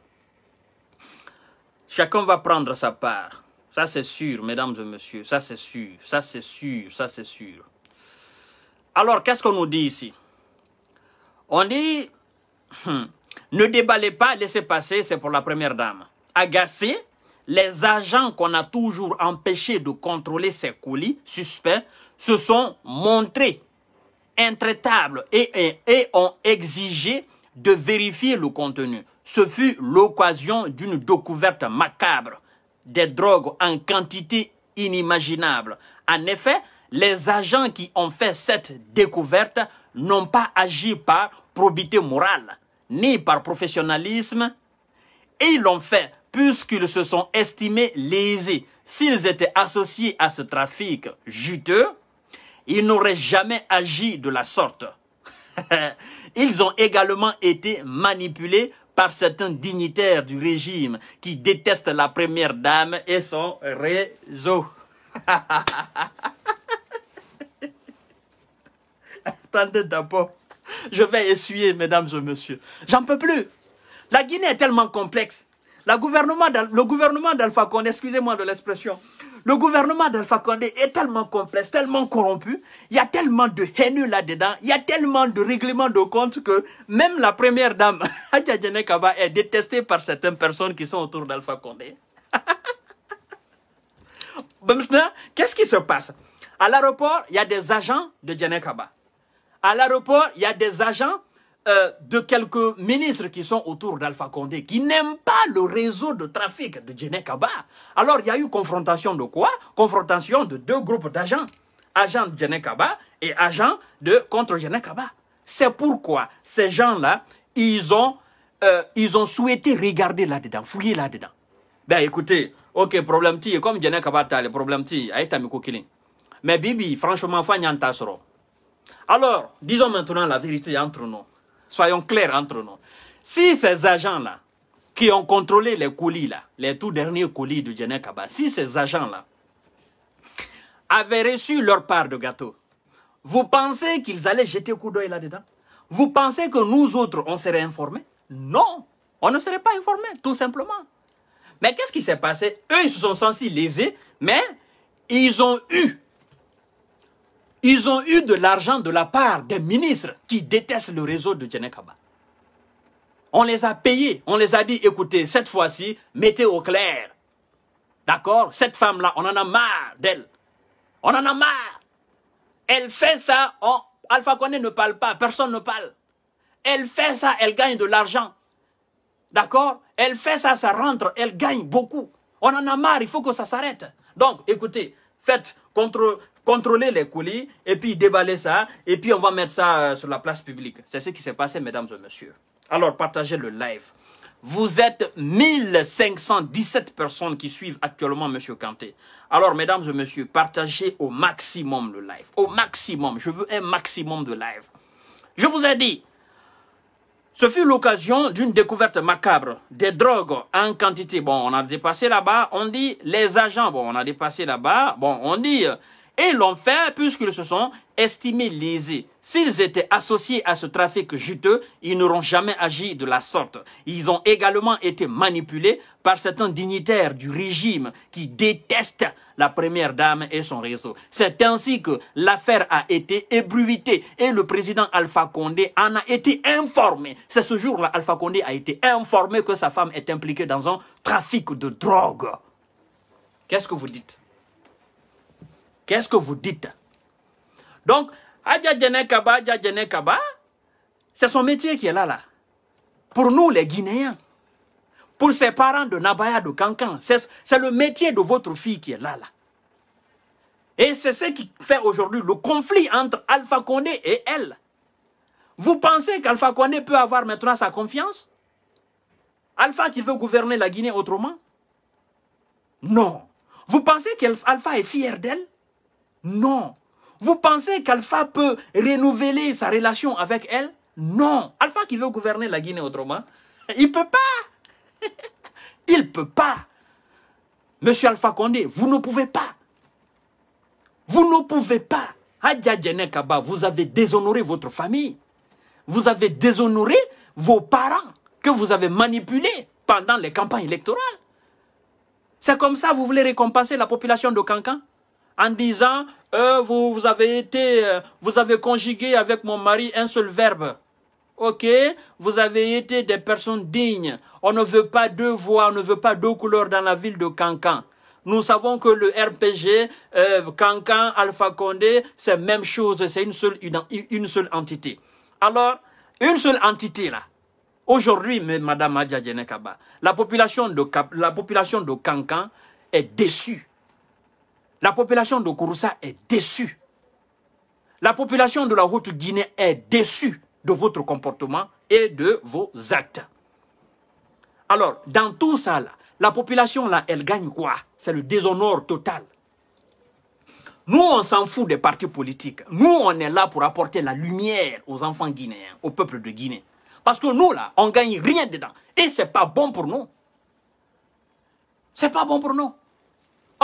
Speaker 1: Chacun va prendre sa part. Ça c'est sûr, mesdames et messieurs, ça c'est sûr, ça c'est sûr, ça c'est sûr. Alors qu'est-ce qu'on nous dit ici On dit, hmm, ne déballez pas, laissez passer, c'est pour la première dame. Agacé, les agents qu'on a toujours empêchés de contrôler ces colis suspects se sont montrés intraitables et, et ont exigé de vérifier le contenu. Ce fut l'occasion d'une découverte macabre des drogues en quantité inimaginable. En effet, les agents qui ont fait cette découverte n'ont pas agi par probité morale, ni par professionnalisme, et ils l'ont fait puisqu'ils se sont estimés lésés. S'ils étaient associés à ce trafic juteux, ils n'auraient jamais agi de la sorte. ils ont également été manipulés par certains dignitaires du régime qui détestent la première dame et son réseau. Attendez d'abord. Je vais essuyer, mesdames et messieurs. J'en peux plus. La Guinée est tellement complexe le gouvernement d'Alpha Condé, excusez-moi de l'expression, le gouvernement d'Alpha Condé est tellement complexe, tellement corrompu, il y a tellement de haineux là-dedans, il y a tellement de règlements de compte que même la première dame, Adja Kaba, est détestée par certaines personnes qui sont autour d'Alpha Condé. Maintenant, qu'est-ce qui se passe À l'aéroport, il y a des agents de Djenekaba. À l'aéroport, il y a des agents euh, de quelques ministres qui sont autour d'Alpha Condé, qui n'aiment pas le réseau de trafic de Djené Kaba. Alors, il y a eu confrontation de quoi Confrontation de deux groupes d'agents. Agents de Djené Kaba et agents de contre Djené Kaba. C'est pourquoi ces gens-là, ils ont, euh, ils ont souhaité regarder là-dedans, fouiller là-dedans. Ben écoutez, ok, problème ti, comme Djené Kaba t'a le problème ti, Mais Bibi, franchement, fa Alors, disons maintenant la vérité entre nous. Soyons clairs entre nous. Si ces agents-là, qui ont contrôlé les coulis là, les tout derniers coulis de Djené si ces agents-là avaient reçu leur part de gâteau, vous pensez qu'ils allaient jeter coup d'œil là-dedans Vous pensez que nous autres, on serait informés Non, on ne serait pas informés, tout simplement. Mais qu'est-ce qui s'est passé Eux, ils se sont censés lésés, mais ils ont eu ils ont eu de l'argent de la part des ministres qui détestent le réseau de Kaba. On les a payés, on les a dit, écoutez, cette fois-ci, mettez au clair. D'accord Cette femme-là, on en a marre d'elle. On en a marre. Elle fait ça, Alpha Condé ne parle pas, personne ne parle. Elle fait ça, elle gagne de l'argent. D'accord Elle fait ça, ça rentre, elle gagne beaucoup. On en a marre, il faut que ça s'arrête. Donc, écoutez, faites contre contrôler les colis et puis déballer ça et puis on va mettre ça euh, sur la place publique. C'est ce qui s'est passé, mesdames et messieurs. Alors partagez le live. Vous êtes 1517 personnes qui suivent actuellement M. Kanté. Alors, mesdames et messieurs, partagez au maximum le live. Au maximum. Je veux un maximum de live. Je vous ai dit, ce fut l'occasion d'une découverte macabre. Des drogues en quantité. Bon, on a dépassé là-bas. On dit les agents. Bon, on a dépassé là-bas. Bon, on dit euh, et l'ont fait puisqu'ils se sont estimés lésés. S'ils étaient associés à ce trafic juteux, ils n'auront jamais agi de la sorte. Ils ont également été manipulés par certains dignitaires du régime qui détestent la première dame et son réseau. C'est ainsi que l'affaire a été ébruitée et le président Alpha Condé en a été informé. C'est ce jour-là, Alpha Condé a été informé que sa femme est impliquée dans un trafic de drogue. Qu'est-ce que vous dites Qu'est-ce que vous dites Donc, Adja Kaba, Adja Kaba, c'est son métier qui est là, là. Pour nous, les Guinéens, pour ses parents de Nabaya de Cancan, c'est le métier de votre fille qui est là, là. Et c'est ce qui fait aujourd'hui le conflit entre Alpha Condé et elle. Vous pensez qu'Alpha Condé peut avoir maintenant sa confiance Alpha qui veut gouverner la Guinée autrement Non. Vous pensez qu'Alpha est fier d'elle non. Vous pensez qu'Alpha peut renouveler sa relation avec elle Non. Alpha qui veut gouverner la Guinée autrement, il ne peut pas. Il ne peut pas. Monsieur Alpha Condé, vous ne pouvez pas. Vous ne pouvez pas. Adja Kaba, vous avez déshonoré votre famille. Vous avez déshonoré vos parents que vous avez manipulés pendant les campagnes électorales. C'est comme ça que vous voulez récompenser la population de Cancan en disant euh, vous, avez été, euh, vous avez conjugué avec mon mari un seul verbe. Ok, vous avez été des personnes dignes. On ne veut pas deux voix, on ne veut pas deux couleurs dans la ville de Cancan. Nous savons que le RPG, euh, Cancan, Alpha Condé, c'est même chose, c'est une seule, une, seule entité. Alors, une seule entité là. Aujourd'hui, Madame Adja Djenekaba, la population de, la population de Cancan est déçue la population de Kouroussa est déçue. La population de la Haute-Guinée est déçue de votre comportement et de vos actes. Alors, dans tout ça, la population, là, elle gagne quoi C'est le déshonneur total. Nous, on s'en fout des partis politiques. Nous, on est là pour apporter la lumière aux enfants guinéens, au peuple de Guinée. Parce que nous, là, on gagne rien dedans. Et ce n'est pas bon pour nous. Ce n'est pas bon pour nous.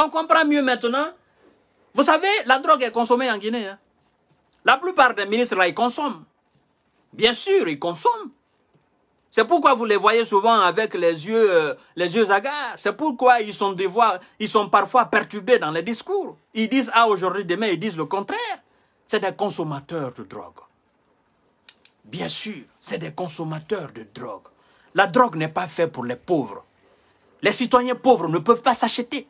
Speaker 1: On comprend mieux maintenant. Vous savez, la drogue est consommée en Guinée. Hein. La plupart des ministres, là, ils consomment. Bien sûr, ils consomment. C'est pourquoi vous les voyez souvent avec les yeux, euh, les yeux hagards. C'est pourquoi ils sont, des ils sont parfois perturbés dans les discours. Ils disent ah, aujourd'hui, demain, ils disent le contraire. C'est des consommateurs de drogue. Bien sûr, c'est des consommateurs de drogue. La drogue n'est pas faite pour les pauvres. Les citoyens pauvres ne peuvent pas s'acheter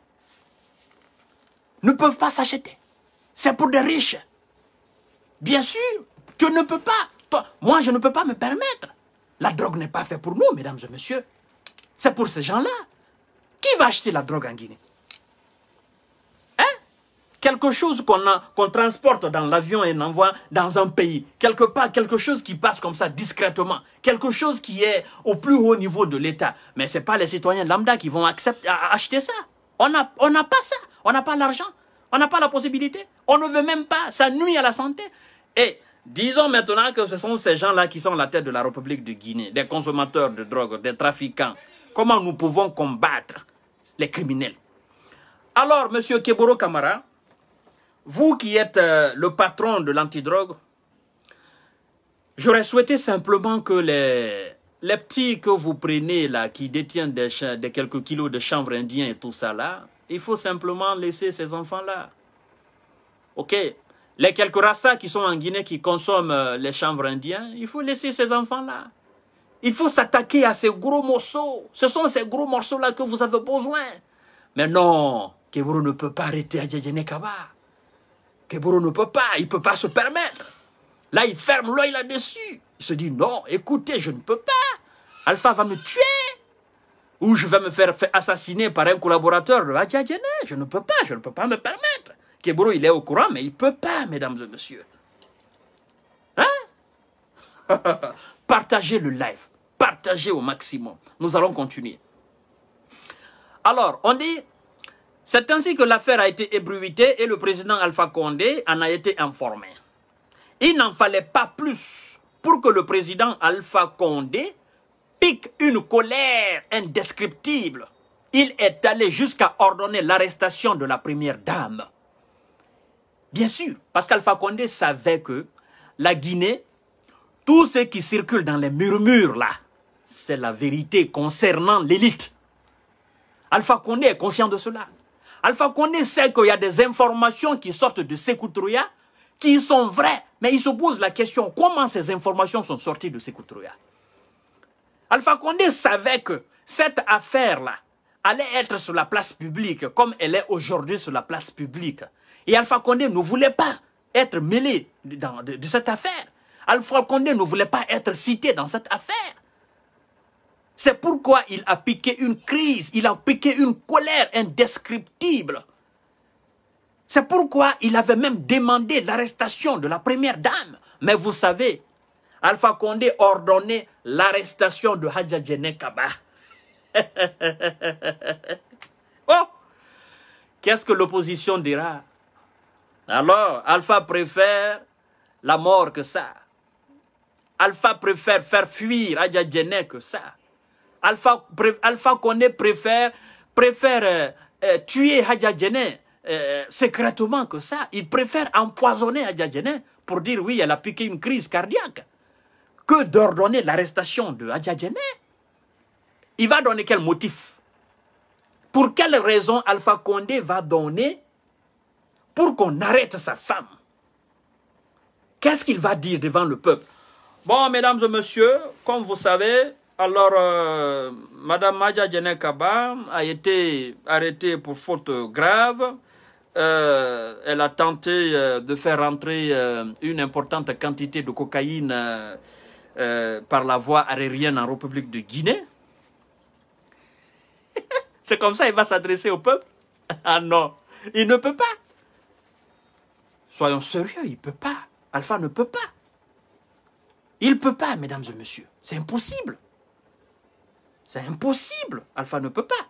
Speaker 1: ne peuvent pas s'acheter. C'est pour des riches. Bien sûr, tu ne peux pas. Toi, moi, je ne peux pas me permettre. La drogue n'est pas faite pour nous, mesdames et messieurs. C'est pour ces gens-là. Qui va acheter la drogue en Guinée Hein Quelque chose qu'on transporte dans l'avion et envoie dans un pays. Quelque part, quelque chose qui passe comme ça discrètement. Quelque chose qui est au plus haut niveau de l'État. Mais ce n'est pas les citoyens lambda qui vont accepter, acheter ça. On n'a on pas ça. On n'a pas l'argent. On n'a pas la possibilité. On ne veut même pas. Ça nuit à la santé. Et disons maintenant que ce sont ces gens-là qui sont la tête de la République de Guinée, des consommateurs de drogue, des trafiquants. Comment nous pouvons combattre les criminels Alors, Monsieur Keboro Kamara, vous qui êtes euh, le patron de l'antidrogue, j'aurais souhaité simplement que les, les petits que vous prenez là, qui détiennent des, des quelques kilos de chanvre indien et tout ça là, il faut simplement laisser ces enfants-là. OK Les quelques rastas qui sont en Guinée, qui consomment euh, les chambres indiens, il faut laisser ces enfants-là. Il faut s'attaquer à ces gros morceaux. Ce sont ces gros morceaux-là que vous avez besoin. Mais non, Keburo ne peut pas arrêter Adjadjene Kaba. Keburo ne peut pas, il ne peut pas se permettre. Là, il ferme l'œil là-dessus. Il se dit, non, écoutez, je ne peux pas. Alpha va me tuer ou je vais me faire assassiner par un collaborateur de ah, Je ne peux pas, je ne peux pas me permettre. Kebro, il est au courant, mais il ne peut pas, mesdames et messieurs. Hein Partagez le live. Partagez au maximum. Nous allons continuer. Alors, on dit, c'est ainsi que l'affaire a été ébruitée et le président Alpha Condé en a été informé. Il n'en fallait pas plus pour que le président Alpha Condé pique une colère indescriptible. Il est allé jusqu'à ordonner l'arrestation de la première dame. Bien sûr, parce qu'Alpha Condé savait que la Guinée, tout ce qui circule dans les murmures là, c'est la vérité concernant l'élite. Alpha Condé est conscient de cela. Alpha Condé sait qu'il y a des informations qui sortent de Sekou qui sont vraies. Mais il se pose la question, comment ces informations sont sorties de Sekou Alpha Condé savait que cette affaire-là allait être sur la place publique comme elle est aujourd'hui sur la place publique. Et Alpha Condé ne voulait pas être mêlé de, de, cette affaire. Alpha Condé ne voulait pas être cité dans cette affaire. C'est pourquoi il a piqué une crise, il a piqué une colère indescriptible. C'est pourquoi il avait même demandé l'arrestation de la première dame. Mais vous savez, Alpha Condé ordonnait l'arrestation de Hadja Kaba oh Qu'est-ce que l'opposition dira Alors, Alpha préfère la mort que ça. Alpha préfère faire fuir Hadja Djené que ça. Alpha, Alpha Kone préfère, préfère euh, euh, tuer Hadja Djené euh, secrètement que ça. Il préfère empoisonner Hadja Djené pour dire oui, elle a piqué une crise cardiaque que d'ordonner l'arrestation de Adjadjene. Il va donner quel motif Pour quelle raison Alpha Condé va donner pour qu'on arrête sa femme Qu'est-ce qu'il va dire devant le peuple Bon, mesdames et messieurs, comme vous savez, alors, euh, madame Madame Maja Kaba... a été arrêtée pour faute grave. Euh, elle a tenté euh, de faire entrer une importante quantité de cocaïne euh, par la voie aérienne en République de Guinée. C'est comme ça il va s'adresser au peuple Ah non, il ne peut pas. Soyons sérieux, il ne peut pas. Alpha ne peut pas. Il ne peut pas, mesdames et messieurs. C'est impossible. C'est impossible. Alpha ne peut pas.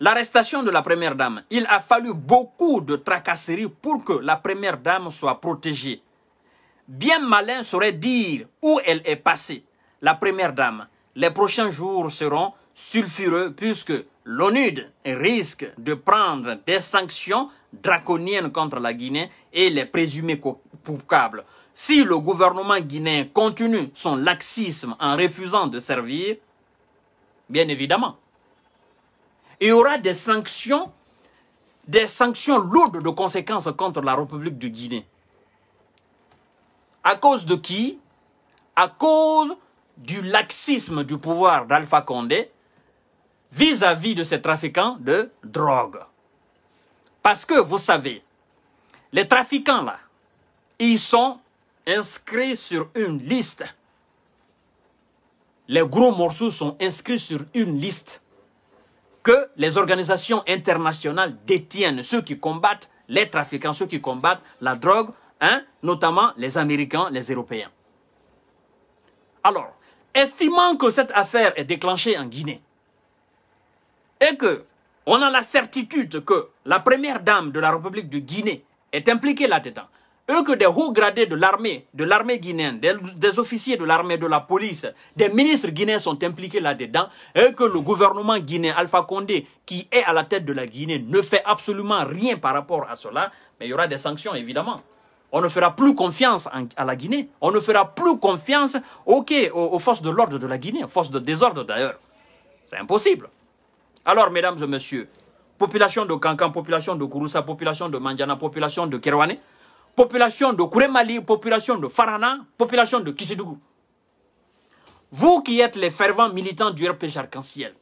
Speaker 1: L'arrestation de la première dame. Il a fallu beaucoup de tracasseries pour que la première dame soit protégée bien malin saurait dire où elle est passée. La première dame, les prochains jours seront sulfureux puisque l'ONU risque de prendre des sanctions draconiennes contre la Guinée et les présumés coupables. Si le gouvernement guinéen continue son laxisme en refusant de servir, bien évidemment, il y aura des sanctions, des sanctions lourdes de conséquences contre la République de Guinée. À cause de qui À cause du laxisme du pouvoir d'Alpha Condé vis-à-vis de ces trafiquants de drogue. Parce que, vous savez, les trafiquants là, ils sont inscrits sur une liste. Les gros morceaux sont inscrits sur une liste que les organisations internationales détiennent, ceux qui combattent les trafiquants, ceux qui combattent la drogue, Hein, notamment les Américains, les Européens. Alors, estimant que cette affaire est déclenchée en Guinée et que a la certitude que la première dame de la République de Guinée est impliquée là-dedans, Et que des hauts gradés de l'armée, de l'armée guinéenne, des, des, officiers de l'armée, de la police, des ministres guinéens sont impliqués là-dedans, et que le gouvernement guinéen, Alpha Condé, qui est à la tête de la Guinée, ne fait absolument rien par rapport à cela, mais il y aura des sanctions évidemment. On ne fera plus confiance à la Guinée. On ne fera plus confiance aux, forces de l'ordre de la Guinée, aux forces de désordre d'ailleurs. C'est impossible. Alors, mesdames et messieurs, population de Kankan, population de Kouroussa, population de Mandiana, population de Kerouane, population de Kouremali, population de Farana, population de Kissidougou. Vous qui êtes les fervents militants du RPJ Arc-en-Ciel,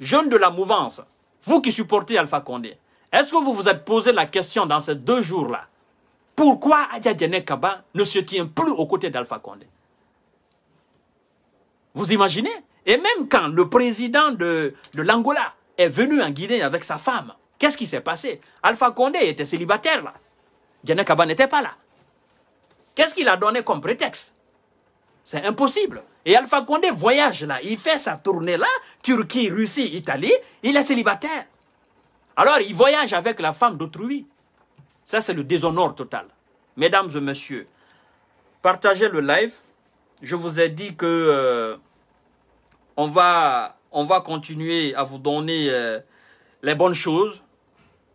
Speaker 1: jeunes de la mouvance, vous qui supportez Alpha Condé, est-ce que vous vous êtes posé la question dans ces deux jours-là pourquoi Adja Kaba ne se tient plus aux côtés d'Alpha Condé Vous imaginez Et même quand le président de, de l'Angola est venu en Guinée avec sa femme, qu'est-ce qui s'est passé Alpha Condé était célibataire là. Djenek n'était pas là. Qu'est-ce qu'il a donné comme prétexte C'est impossible. Et Alpha Condé voyage là, il fait sa tournée là, Turquie, Russie, Italie, il est célibataire. Alors il voyage avec la femme d'autrui. Ça, c'est le déshonneur total. Mesdames et messieurs, partagez le live. Je vous ai dit que euh, on, va, on va continuer à vous donner euh, les bonnes choses.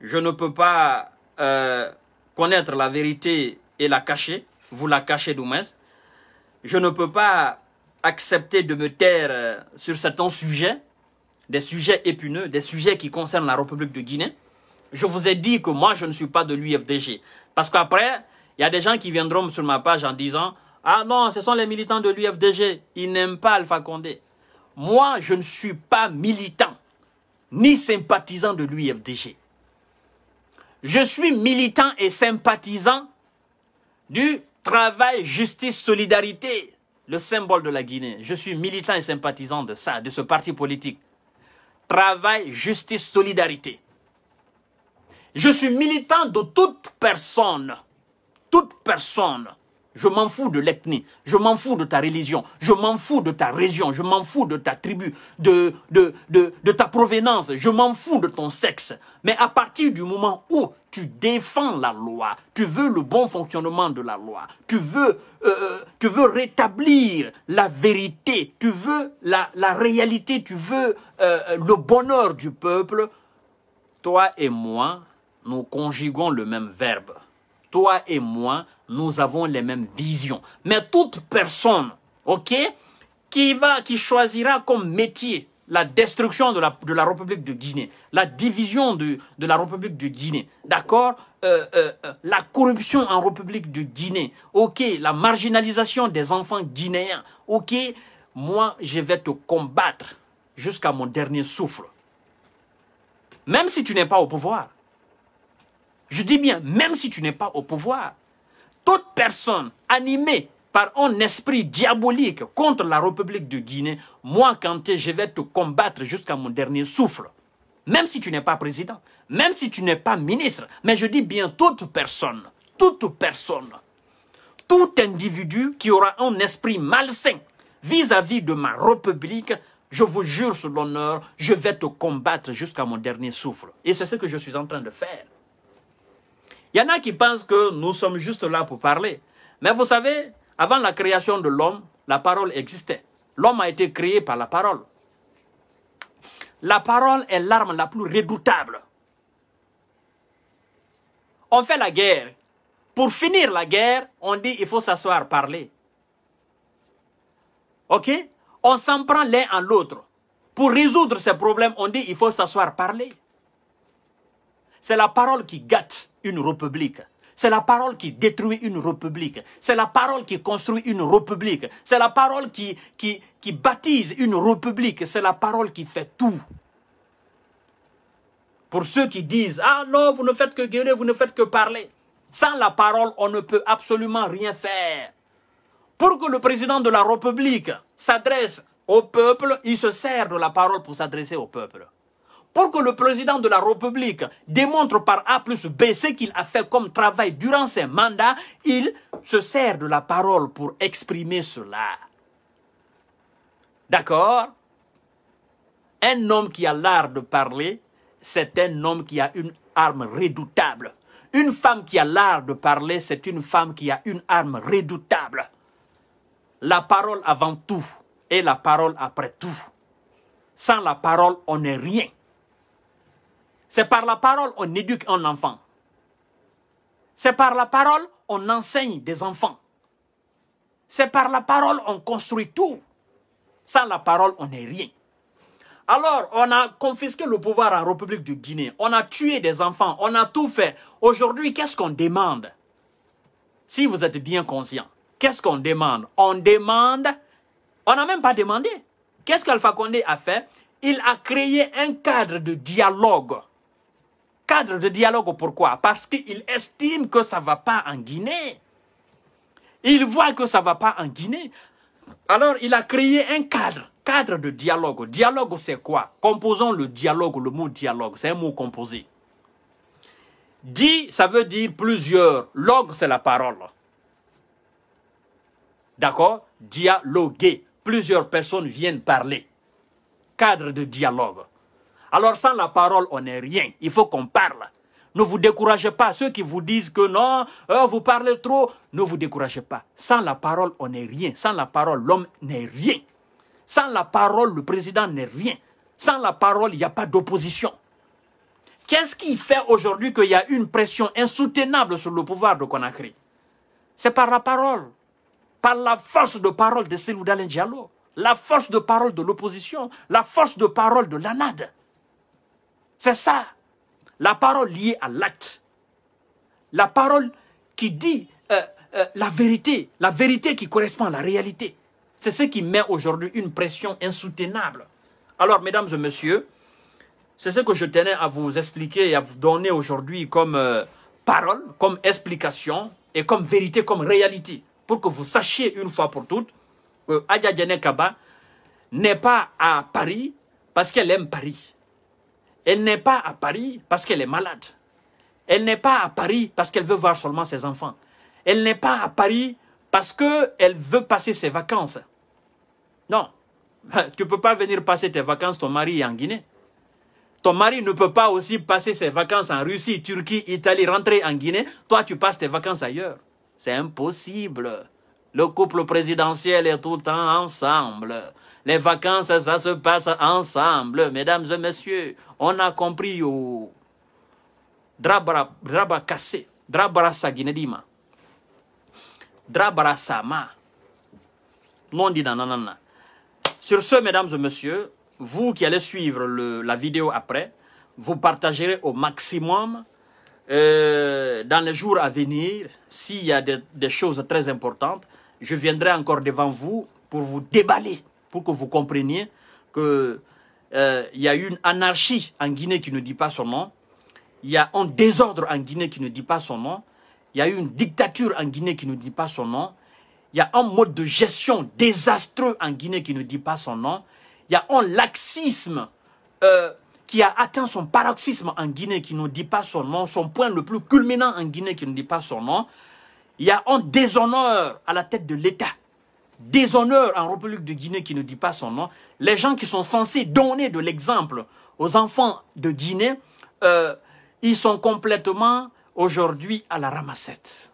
Speaker 1: Je ne peux pas euh, connaître la vérité et la cacher. Vous la cachez dumas. Je ne peux pas accepter de me taire sur certains sujets, des sujets épineux, des sujets qui concernent la République de Guinée. Je vous ai dit que moi, je ne suis pas de l'UFDG. Parce qu'après, il y a des gens qui viendront sur ma page en disant « Ah non, ce sont les militants de l'UFDG, ils n'aiment pas Alpha Condé. » Moi, je ne suis pas militant, ni sympathisant de l'UFDG. Je suis militant et sympathisant du travail, justice, solidarité, le symbole de la Guinée. Je suis militant et sympathisant de ça, de ce parti politique. Travail, justice, solidarité. Je suis militant de toute personne. Toute personne. Je m'en fous de l'ethnie, je m'en fous de ta religion, je m'en fous de ta région, je m'en fous de ta tribu, de, de, de, ta provenance, je m'en fous de ton sexe. Mais à partir du moment où tu défends la loi, tu veux le bon fonctionnement de la loi, tu veux, euh, euh, tu veux rétablir la vérité, tu veux la, la réalité, tu veux euh, le bonheur du peuple, toi et moi, nous conjuguons le même verbe. Toi et moi, nous avons les mêmes visions. Mais toute personne, ok, qui va, qui choisira comme métier la destruction de la, République de Guinée, la division de, la République de Guinée, d'accord euh, euh, euh, La corruption en République de Guinée, ok La marginalisation des enfants guinéens, ok Moi, je vais te combattre jusqu'à mon dernier souffle. Même si tu n'es pas au pouvoir, je dis bien, même si tu n'es pas au pouvoir, toute personne animée par un esprit diabolique contre la République de Guinée, moi, Kanté, je vais te combattre jusqu'à mon dernier souffle. Même si tu n'es pas président, même si tu n'es pas ministre, mais je dis bien toute personne, toute personne, tout individu qui aura un esprit malsain vis-à-vis -vis de ma République, je vous jure sur l'honneur, je vais te combattre jusqu'à mon dernier souffle. Et c'est ce que je suis en train de faire. Il y en a qui pensent que nous sommes juste là pour parler. Mais vous savez, avant la création de l'homme, la parole existait. L'homme a été créé par la parole. La parole est l'arme la plus redoutable. On fait la guerre. Pour finir la guerre, on dit il faut s'asseoir, parler. OK On s'en prend l'un à l'autre. Pour résoudre ces problèmes, on dit il faut s'asseoir, parler. C'est la parole qui gâte une république. C'est la parole qui détruit une république. C'est la parole qui construit une république. C'est la parole qui, qui, qui baptise une république. C'est la parole qui fait tout. Pour ceux qui disent, ah non, vous ne faites que guérir, vous ne faites que parler. Sans la parole, on ne peut absolument rien faire. Pour que le président de la République s'adresse au peuple, il se sert de la parole pour s'adresser au peuple pour que le président de la République démontre par A plus B ce qu'il a fait comme travail durant ses mandats, il se sert de la parole pour exprimer cela. D'accord Un homme qui a l'art de parler, c'est un homme qui a une arme redoutable. Une femme qui a l'art de parler, c'est une femme qui a une arme redoutable. La parole avant tout et la parole après tout. Sans la parole, on n'est rien. C'est par la parole on éduque un enfant. C'est par la parole on enseigne des enfants. C'est par la parole on construit tout. Sans la parole, on n'est rien. Alors, on a confisqué le pouvoir en République de Guinée. On a tué des enfants. On a tout fait. Aujourd'hui, qu'est-ce qu'on demande Si vous êtes bien conscient, qu'est-ce qu'on demande On demande... On n'a même pas demandé. Qu'est-ce qu'Alpha Condé a fait Il a créé un cadre de dialogue cadre de dialogue. Pourquoi Parce qu'il estime que ça ne va pas en Guinée. Il voit que ça ne va pas en Guinée. Alors, il a créé un cadre, cadre de dialogue. Dialogue, c'est quoi Composons le dialogue, le mot dialogue, c'est un mot composé. Dit, ça veut dire plusieurs. Logue, c'est la parole. D'accord Dialoguer. Plusieurs personnes viennent parler. Cadre de dialogue. Alors sans la parole, on n'est rien. Il faut qu'on parle. Ne vous découragez pas. Ceux qui vous disent que non, euh, vous parlez trop, ne vous découragez pas. Sans la parole, on n'est rien. Sans la parole, l'homme n'est rien. Sans la parole, le président n'est rien. Sans la parole, il n'y a pas d'opposition. Qu'est-ce qui fait aujourd'hui qu'il y a une pression insoutenable sur le pouvoir de Conakry C'est par la parole, par la force de parole de Seloudalen Diallo, la force de parole de l'opposition, la force de parole de l'ANAD. C'est ça. La parole liée à l'acte. La parole qui dit euh, euh, la vérité, la vérité qui correspond à la réalité. C'est ce qui met aujourd'hui une pression insoutenable. Alors, mesdames et messieurs, c'est ce que je tenais à vous expliquer et à vous donner aujourd'hui comme euh, parole, comme explication et comme vérité, comme réalité, pour que vous sachiez une fois pour toutes que Kaba n'est pas à Paris parce qu'elle aime Paris. Elle n'est pas à Paris parce qu'elle est malade. Elle n'est pas à Paris parce qu'elle veut voir seulement ses enfants. Elle n'est pas à Paris parce qu'elle veut passer ses vacances. Non, tu ne peux pas venir passer tes vacances, ton mari est en Guinée. Ton mari ne peut pas aussi passer ses vacances en Russie, Turquie, Italie, rentrer en Guinée. Toi, tu passes tes vacances ailleurs. C'est impossible. Le couple présidentiel est tout le temps ensemble. Les vacances, ça se passe ensemble, mesdames et messieurs. On a compris, au Drabara Non, non, non, non, Sur ce, mesdames et messieurs, vous qui allez suivre la vidéo après, vous partagerez au maximum euh, dans les jours à venir, s'il y a des choses très importantes, je viendrai encore devant vous pour vous déballer pour que vous compreniez qu'il euh, y a une anarchie en Guinée qui ne dit pas son nom, il y a un désordre en Guinée qui ne dit pas son nom, il y a une dictature en Guinée qui ne dit pas son nom, il y a un mode de gestion désastreux en Guinée qui ne dit pas son nom, il y a un laxisme euh, qui a atteint son paroxysme en Guinée qui ne dit pas son nom, son point le plus culminant en Guinée qui ne dit pas son nom, il y a un déshonneur à la tête de l'État déshonneur en République de Guinée qui ne dit pas son nom, les gens qui sont censés donner de l'exemple aux enfants de Guinée, euh, ils sont complètement aujourd'hui à la ramassette.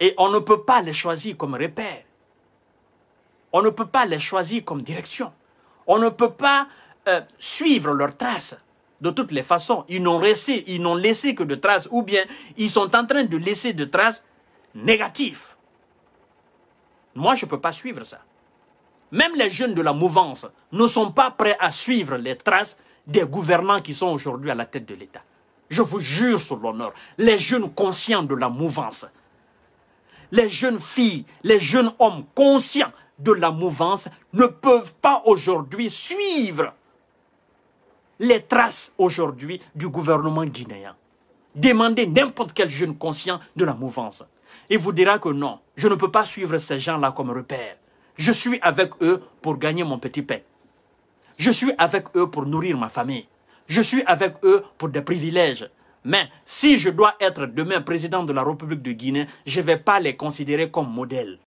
Speaker 1: Et on ne peut pas les choisir comme repères. On ne peut pas les choisir comme direction. On ne peut pas euh, suivre leurs traces. De toutes les façons, ils n'ont laissé, ils n'ont laissé que de traces, ou bien ils sont en train de laisser de traces négatives. Moi, je ne peux pas suivre ça. Même les jeunes de la mouvance ne sont pas prêts à suivre les traces des gouvernants qui sont aujourd'hui à la tête de l'État. Je vous jure sur l'honneur, les jeunes conscients de la mouvance, les jeunes filles, les jeunes hommes conscients de la mouvance ne peuvent pas aujourd'hui suivre les traces aujourd'hui du gouvernement guinéen. Demandez n'importe quel jeune conscient de la mouvance. Il vous dira que non, je ne peux pas suivre ces gens-là comme repère. Je suis avec eux pour gagner mon petit pain. Je suis avec eux pour nourrir ma famille. Je suis avec eux pour des privilèges. Mais si je dois être demain président de la République de Guinée, je ne vais pas les considérer comme modèles.